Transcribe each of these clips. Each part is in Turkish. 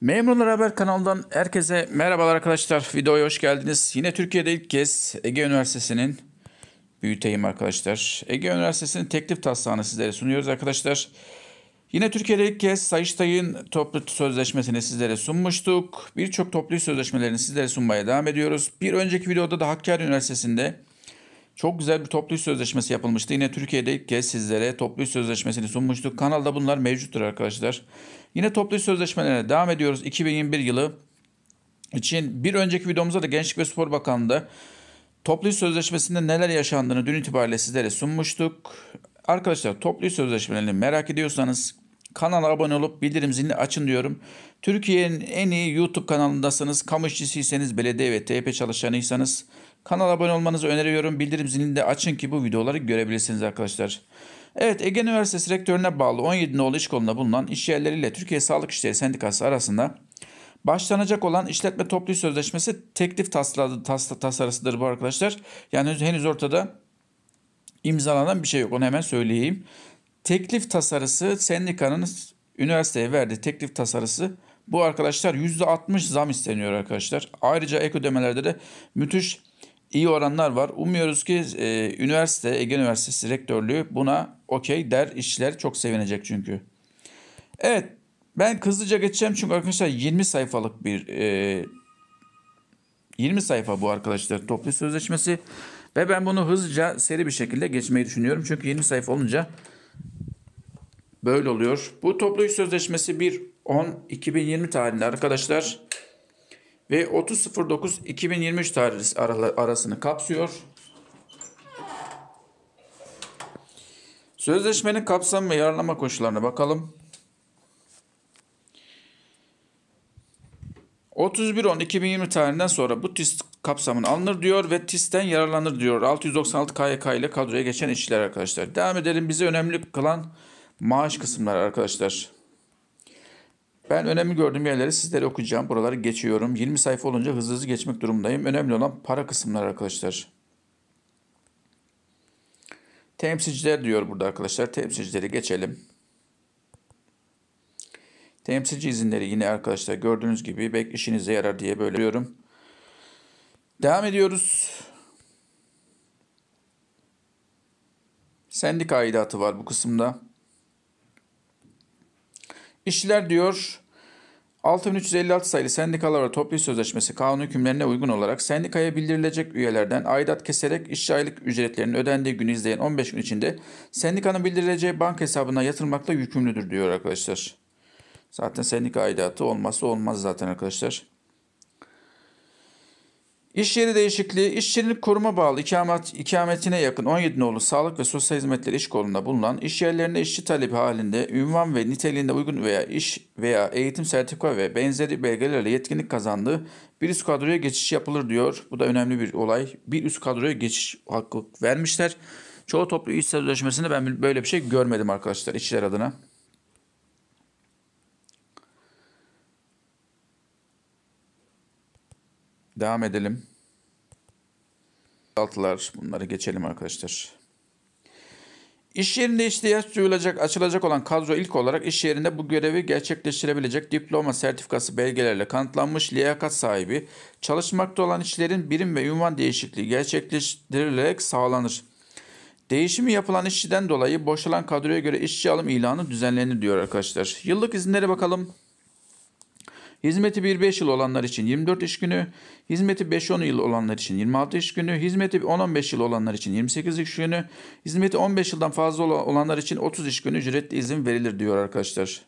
Memurlar Haber kanalından herkese merhabalar arkadaşlar. Videoya hoş geldiniz. Yine Türkiye'de ilk kez Ege Üniversitesi'nin büyüteyim arkadaşlar. Ege Üniversitesi'nin teklif taslağını sizlere sunuyoruz arkadaşlar. Yine Türkiye'de ilk kez Sayıştay'ın toplu sözleşmesini sizlere sunmuştuk. Birçok toplu sözleşmelerini sizlere sunmaya devam ediyoruz. Bir önceki videoda da Hakkari Üniversitesi'nde çok güzel bir toplu iş sözleşmesi yapılmıştı. Yine Türkiye'de ilk kez sizlere toplu iş sözleşmesini sunmuştuk. Kanalda bunlar mevcuttur arkadaşlar. Yine toplu iş sözleşmelerine devam ediyoruz. 2021 yılı için bir önceki videomuzda da Gençlik ve Spor Bakanlığı'nda toplu iş sözleşmesinde neler yaşandığını dün itibariyle sizlere sunmuştuk. Arkadaşlar toplu iş sözleşmelerini merak ediyorsanız kanala abone olup bildirim zilini açın diyorum. Türkiye'nin en iyi YouTube kanalındasınız. Kamu işçisiyseniz, belediye ve TYP çalışanıysanız Kanala abone olmanızı öneriyorum. Bildirim zilini de açın ki bu videoları görebilirsiniz arkadaşlar. Evet Ege Üniversitesi rektörüne bağlı 17 nolu iş kolunda bulunan işyerleriyle Türkiye Sağlık İşleri Sendikası arasında başlanacak olan işletme toplu sözleşmesi teklif tasladı, tas, tasarısıdır bu arkadaşlar. Yani henüz ortada imzalanan bir şey yok onu hemen söyleyeyim. Teklif tasarısı sendikanın üniversiteye verdiği teklif tasarısı bu arkadaşlar %60 zam isteniyor arkadaşlar. Ayrıca ek ödemelerde de müthiş iyi oranlar var. Umuyoruz ki e, üniversite, Ege Üniversitesi rektörlüğü buna okey der. İşçiler çok sevinecek çünkü. Evet ben hızlıca geçeceğim çünkü arkadaşlar 20 sayfalık bir e, 20 sayfa bu arkadaşlar toplu sözleşmesi. Ve ben bunu hızlıca seri bir şekilde geçmeyi düşünüyorum. Çünkü 20 sayfa olunca böyle oluyor. Bu toplu sözleşmesi 1 10 2020 tarihinde arkadaşlar ve 30.09.2023 tarih arasını kapsıyor. Sözleşmenin kapsam ve yararlanma koşullarına bakalım. 31.10.2020 tarihinden sonra bu TIS kapsamını alınır diyor ve TIS'ten yararlanır diyor. 696 KYK ile kadroya geçen işçiler arkadaşlar. Devam edelim. Bizi önemli kılan maaş kısımları arkadaşlar. Ben önemli gördüğüm yerleri sizlere okuyacağım. Buraları geçiyorum. 20 sayfa olunca hızlı hızlı geçmek durumundayım. Önemli olan para kısımları arkadaşlar. Temsilciler diyor burada arkadaşlar. Temsilcileri geçelim. Temsilci izinleri yine arkadaşlar gördüğünüz gibi belki işinize yarar diye böyle diyorum. Devam ediyoruz. Sendika aidatı var bu kısımda. İşçiler diyor 6356 sayılı sendikalar ve toplu sözleşmesi kanun hükümlerine uygun olarak sendikaya bildirilecek üyelerden aidat keserek işçi aylık ücretlerinin ödendiği günü izleyen 15 gün içinde sendikanın bildirileceği banka hesabına yatırmakla yükümlüdür diyor arkadaşlar. Zaten sendika aidatı olması olmaz zaten arkadaşlar. İş yeri değişikliği, işçinin kuruma bağlı ikamet, ikametine yakın 17 nolu Sağlık ve Sosyal Hizmetler iş Kolu'nda bulunan iş yerlerinde işçi talebi halinde ünvan ve niteliğinde uygun veya iş veya eğitim sertifika ve benzeri belgelerle yetkinlik kazandığı bir üst kadroya geçiş yapılır diyor. Bu da önemli bir olay. Bir üst kadroya geçiş hakkı vermişler. Çoğu toplu iş sözleşmesinde ben böyle bir şey görmedim arkadaşlar işçiler adına. Devam edelim. Altılar bunları geçelim arkadaşlar. İş yerinde ihtiyaç duyulacak, açılacak olan kadro ilk olarak iş yerinde bu görevi gerçekleştirebilecek diploma, sertifikası, belgelerle kanıtlanmış liyakat sahibi, çalışmakta olan işlerin birim ve ünvan değişikliği gerçekleştirilerek sağlanır. Değişimi yapılan işçiden dolayı boşalan kadroya göre işçi alım ilanı düzenlenir diyor arkadaşlar. Yıllık izinlere bakalım. Hizmeti 1-5 yıl olanlar için 24 iş günü, hizmeti 5-10 yıl olanlar için 26 iş günü, hizmeti 10-15 yıl olanlar için 28 iş günü, hizmeti 15 yıldan fazla olanlar için 30 iş günü ücretli izin verilir diyor arkadaşlar.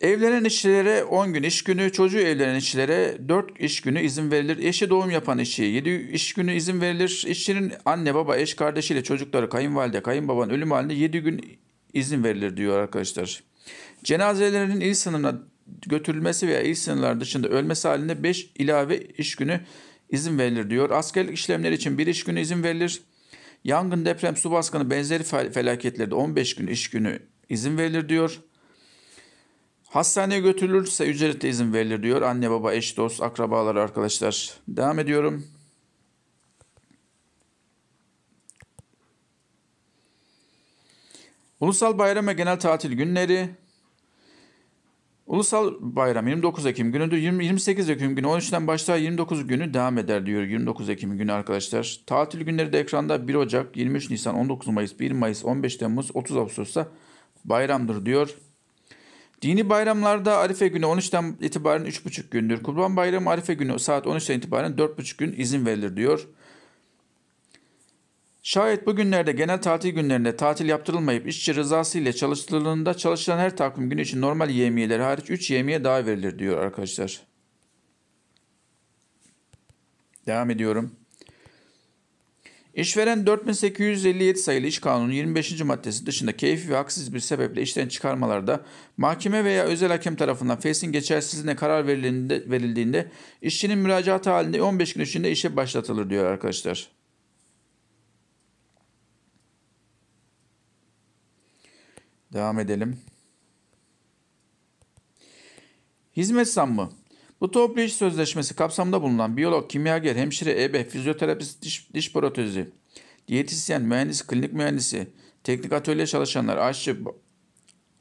Evlenen işçilere 10 gün iş günü, çocuğu evlenen işçilere 4 iş günü izin verilir. Eşi doğum yapan işçiye 7 iş günü izin verilir. İşçinin anne, baba, eş, kardeşiyle çocukları, kayınvalide, kayınbabanın ölüm halinde 7 gün izin verilir diyor arkadaşlar. Cenazelerinin il sınırına götürülmesi veya il sınırları dışında ölmesi halinde 5 ilave iş günü izin verilir diyor. Askerlik işlemleri için 1 iş günü izin verilir. Yangın, deprem, su baskını benzeri felaketlerde 15 gün iş günü izin verilir diyor. Hastaneye götürülürse ücretle izin verilir diyor. Anne, baba, eş, dost, akrabalar, arkadaşlar. Devam ediyorum. Ulusal bayram ve genel tatil günleri Ulusal bayram 29 Ekim günüdür. 20, 28 Ekim günü 13'ten başlar 29 günü devam eder diyor 29 Ekim günü arkadaşlar. Tatil günleri de ekranda 1 Ocak, 23 Nisan, 19 Mayıs, 1 Mayıs, 15 Temmuz, 30 Ağustos'ta bayramdır diyor. Dini bayramlarda Arife günü 13'ten itibaren 3,5 gündür. Kurban bayramı Arife günü saat 13'ten itibaren 4,5 gün izin verilir diyor. Şayet bugünlerde genel tatil günlerinde tatil yaptırılmayıp işçi rızası ile çalıştırıldığında çalışılan her takvim günü için normal yemiyeleri hariç 3 yemiye daha verilir diyor arkadaşlar. Devam ediyorum. İşveren 4857 sayılı İş Kanunu 25. maddesi dışında keyfi ve haksız bir sebeple işten çıkarmalarda mahkeme veya özel hakem tarafından fesin geçersizliğine karar verildiğinde, verildiğinde işçinin müracaatı halinde 15 gün içinde işe başlatılır diyor arkadaşlar. Devam edelim. Hizmet zammı. Bu toplu iş sözleşmesi kapsamında bulunan biyolog, kimyager, hemşire, ebe, fizyoterapist, diş, diş protezi, diyetisyen, mühendis, klinik mühendisi, teknik atölye çalışanlar, aşçı,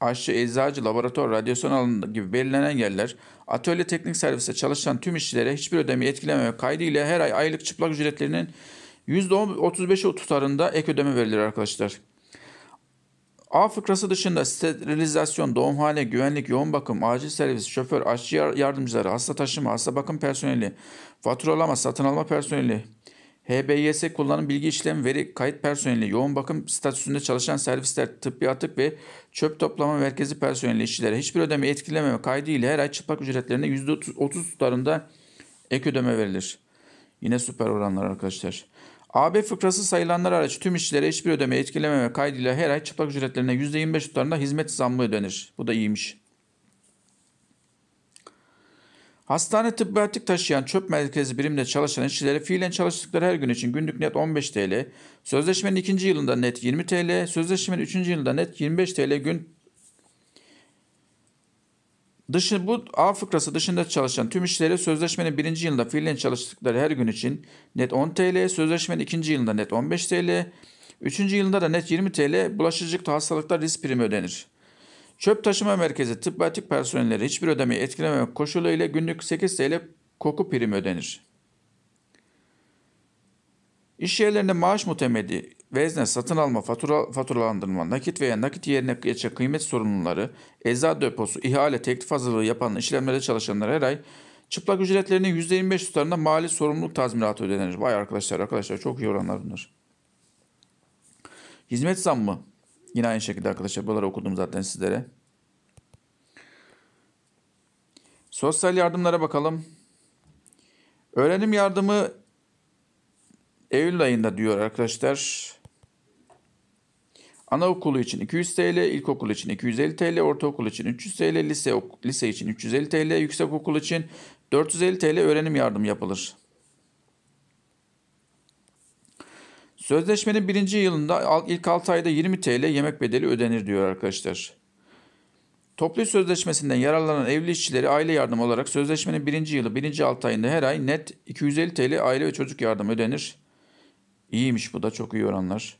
aşçı, eczacı, laboratuvar, radyasyon alanında gibi belirlenen yerler, atölye teknik servise çalışan tüm işçilere hiçbir ödemi etkilememe kaydıyla her ay aylık çıplak ücretlerinin %35'i tutarında ek ödeme verilir arkadaşlar. A fıkrası dışında sterilizasyon, doğumhane, güvenlik, yoğun bakım, acil servis, şoför, aşçı yardımcıları, hasta taşıma, hasta bakım personeli, faturalama, satın alma personeli, HBYS kullanım bilgi işlem veri kayıt personeli, yoğun bakım statüsünde çalışan servisler, tıbbi atık ve çöp toplama merkezi personeli işçilere hiçbir ödeme etkilememe kaydı ile her ay çıplak ücretlerine %30 tutarında ek ödeme verilir. Yine süper oranlar arkadaşlar. AB fıkrası sayılanlar hariç tüm işçilere hiçbir ödeme etkilememe kaydıyla her ay çıplak ücretlerine %25 tutarında hizmet zammı ödenir. Bu da iyiymiş. Hastane tıbbi atık taşıyan çöp merkezi birimde çalışan işçilere fiilen çalıştıkları her gün için günlük net 15 TL, sözleşmenin ikinci yılında net 20 TL, sözleşmenin üçüncü yılında net 25 TL gün Dışı bu A fıkrası dışında çalışan tüm işçileri sözleşmenin birinci yılında fiilen çalıştıkları her gün için net 10 TL, sözleşmenin ikinci yılında net 15 TL, üçüncü yılında da net 20 TL bulaşıcılıkta hastalıklar risk primi ödenir. Çöp taşıma merkezi tıbbi tıbbatik personelleri hiçbir ödemeyi etkilememek koşuluyla günlük 8 TL koku primi ödenir. İş yerlerinde maaş mutemedi vezne satın alma, fatura, faturalandırma, nakit veya nakit yerine geçen kıymet sorunları eza deposu, ihale, teklif hazırlığı yapan işlemlerde çalışanlar her ay çıplak ücretlerinin %25 tutarında mali sorumluluk tazminatı ödenir. Vay arkadaşlar arkadaşlar çok iyi oranlar bunlar. Hizmet zammı. Yine aynı şekilde arkadaşlar buraları okudum zaten sizlere. Sosyal yardımlara bakalım. Öğrenim yardımı Eylül ayında diyor arkadaşlar. Anaokulu için 200 TL, ilkokul için 250 TL, ortaokul için 300 TL, lise, lise için 350 TL, yüksekokul için 450 TL öğrenim yardım yapılır. Sözleşmenin birinci yılında ilk 6 ayda 20 TL yemek bedeli ödenir diyor arkadaşlar. Toplu sözleşmesinden yararlanan evli işçileri aile yardım olarak sözleşmenin birinci yılı birinci 6 ayında her ay net 250 TL aile ve çocuk yardım ödenir. İyiymiş bu da çok iyi oranlar.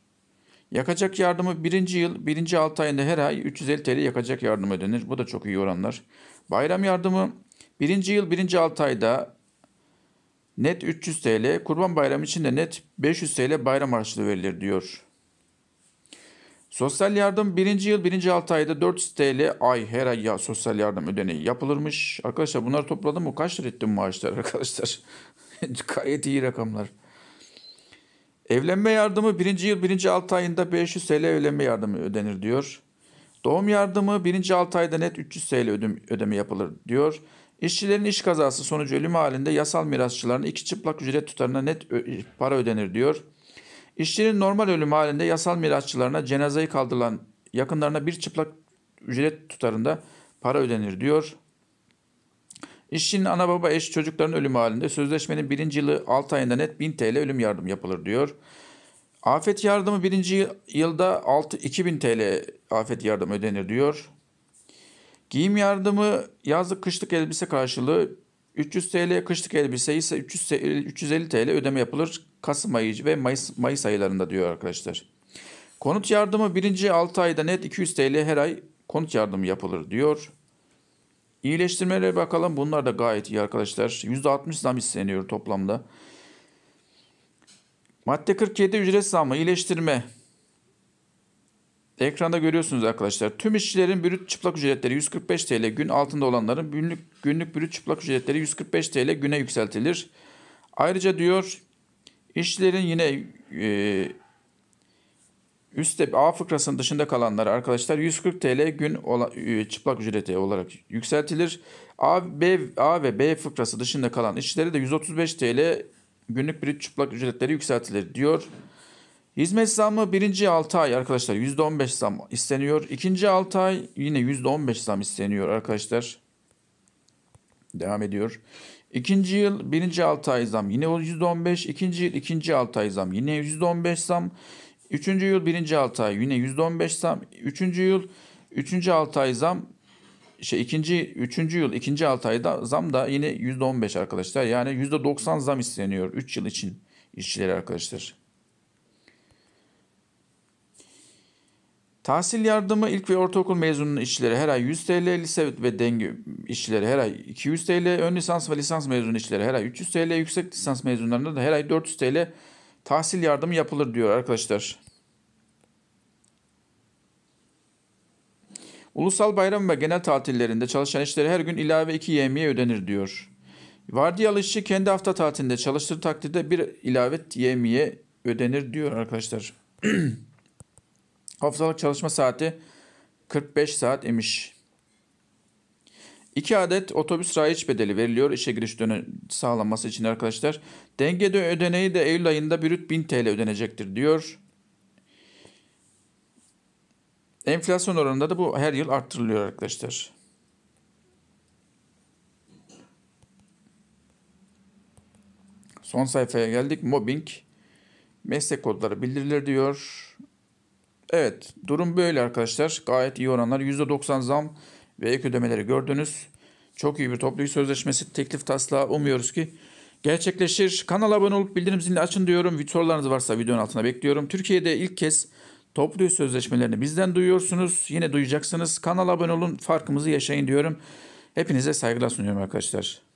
Yakacak yardımı birinci yıl, birinci altı ayında her ay 350 TL yakacak yardımı ödenir. Bu da çok iyi oranlar. Bayram yardımı birinci yıl, birinci altı ayda net 300 TL, kurban bayramı için de net 500 TL bayram harçlığı verilir diyor. Sosyal yardım birinci yıl, birinci altı ayda 400 TL ay her ay ya, sosyal yardım ödeneği yapılırmış. Arkadaşlar bunları topladım mı? Kaç lira etti maaşlar arkadaşlar? Gayet iyi rakamlar. Evlenme yardımı birinci yıl birinci 6 ayında 500 TL evlenme yardımı ödenir diyor. Doğum yardımı birinci 6 ayda net 300 TL ödeme yapılır diyor. İşçilerin iş kazası sonucu ölüm halinde yasal mirasçılarına iki çıplak ücret tutarına net para ödenir diyor. İşçinin normal ölüm halinde yasal mirasçılarına cenazeyi kaldırılan yakınlarına bir çıplak ücret tutarında para ödenir diyor. İşçinin ana baba eş çocukların ölümü halinde sözleşmenin birinci yılı 6 ayında net 1000 TL ölüm yardım yapılır diyor. Afet yardımı birinci yılda 6, 2000 TL afet yardımı ödenir diyor. Giyim yardımı yazlık kışlık elbise karşılığı 300 TL, kışlık elbise ise 300, 350 TL ödeme yapılır Kasım ayı ve Mayıs, Mayıs aylarında diyor arkadaşlar. Konut yardımı birinci 6 ayda net 200 TL her ay konut yardımı yapılır diyor. İyileştirmelere bakalım. Bunlar da gayet iyi arkadaşlar. %60 zam isteniyor toplamda. Madde 47 ücret zammı iyileştirme. Ekranda görüyorsunuz arkadaşlar. Tüm işçilerin bürüt çıplak ücretleri 145 TL gün altında olanların günlük, günlük bürüt çıplak ücretleri 145 TL güne yükseltilir. Ayrıca diyor işçilerin yine e, Üstte A fıkrasının dışında kalanlar arkadaşlar 140 TL gün e, çıplak ücreti olarak yükseltilir. A, B, A ve B fıkrası dışında kalan işçilere de 135 TL günlük bir çıplak ücretleri yükseltilir diyor. Hizmet zammı birinci 6 ay arkadaşlar %15 zam isteniyor. İkinci 6 ay yine %15 zam isteniyor arkadaşlar. Devam ediyor. İkinci yıl birinci 6 ay zam yine %15. İkinci yıl ikinci 6 ay zam yine %15 zam. Üçüncü yıl birinci altı ay yine yüzde on beş zam. Üçüncü yıl üçüncü altı ay zam. Şey ikinci, üçüncü yıl ikinci altı ayda zam da yine yüzde on beş arkadaşlar. Yani yüzde doksan zam isteniyor üç yıl için işçileri arkadaşlar. Tahsil yardımı ilk ve ortaokul mezununun işçileri her ay 100 TL, lise ve denge işçileri her ay 200 TL, ön lisans ve lisans mezunu işçileri her ay 300 TL, yüksek lisans mezunlarında da her ay 400 TL tahsil yardımı yapılır diyor arkadaşlar. Ulusal bayram ve genel tatillerinde çalışan işleri her gün ilave 2 yemiye ödenir diyor. Vardiyalı işçi kendi hafta tatilinde çalıştığı takdirde bir ilave yemiye ödenir diyor arkadaşlar. Haftalık çalışma saati 45 saat imiş. 2 adet otobüs rayiç bedeli veriliyor işe giriş dönem sağlanması için arkadaşlar. Dengede ödeneği de Eylül ayında brüt 1000 TL ödenecektir diyor. Enflasyon oranında da bu her yıl arttırılıyor arkadaşlar. Son sayfaya geldik. Mobbing. Meslek kodları bildirilir diyor. Evet durum böyle arkadaşlar. Gayet iyi oranlar. %90 zam ve ek ödemeleri gördünüz. Çok iyi bir topluluk sözleşmesi teklif taslağı umuyoruz ki gerçekleşir. Kanala abone olup bildirim zilini açın diyorum. Sorularınız varsa videonun altına bekliyorum. Türkiye'de ilk kez toplu sözleşmelerini bizden duyuyorsunuz. Yine duyacaksınız. Kanala abone olun, farkımızı yaşayın diyorum. Hepinize saygılar sunuyorum arkadaşlar.